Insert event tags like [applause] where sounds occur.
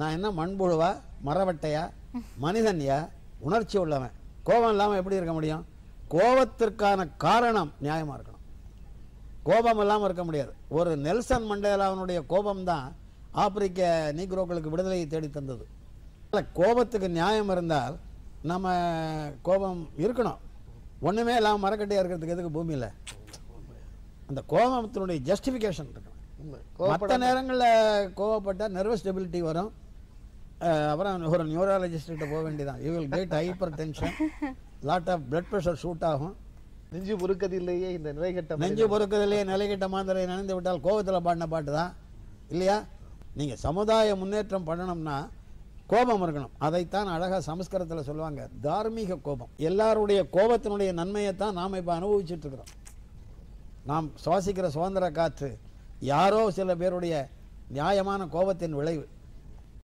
நான் என்ன மண்புழுவா மரவட்டையா [laughs] மனிதன்யா உணர்ச்சி உள்ளவன் கோபம் இல்லாமல் எப்படி இருக்க முடியும் கோபத்திற்கான காரணம் நியாயமாக இருக்கணும் கோபம் இல்லாமல் இருக்க முடியாது ஒரு நெல்சன் மண்டேலாவனுடைய கோபம் தான் ஆப்பிரிக்க நீக்ரோக்களுக்கு விடுதலையை தேடி தந்தது கோபத்துக்கு நியாயம் இருந்தால் நம்ம கோபம் இருக்கணும் ஒன்றுமே இல்லாமல் மரக்கட்டையாக இருக்கிறதுக்கு எதுக்கு பூமியில் அந்த கோபத்தினுடைய ஜஸ்டிஃபிகேஷன் இருக்கணும் மற்ற நேரங்களில் கோவப்பட்டால் நர்வஸ் ஸ்டெபிலிட்டி வரும் அப்புறம் ஒரு நியூராலஜிஸ்ட்கிட்ட போக வேண்டியதான் you will get hypertension lot of blood pressure shoot ஆகும் நெஞ்சு பொறுக்கதிலேயே இந்த நிலைகட்ட நெஞ்சு நிலை நிலைகட்ட மாத்திரை நினைந்து விட்டால் கோபத்தில் பாடின பாட்டு தான் இல்லையா நீங்கள் சமுதாய முன்னேற்றம் பண்ணணும்னா கோபம் இருக்கணும் அதைத்தான் அழகாக சமஸ்கிருதத்தில் சொல்லுவாங்க தார்மீக கோபம் எல்லாருடைய கோபத்தினுடைய நன்மையை தான் நாம் இப்போ அனுபவிச்சுட்டு இருக்கிறோம் நாம் சுவாசிக்கிற சுதந்திர காற்று யாரோ சில பேருடைய நியாயமான கோபத்தின் விளைவு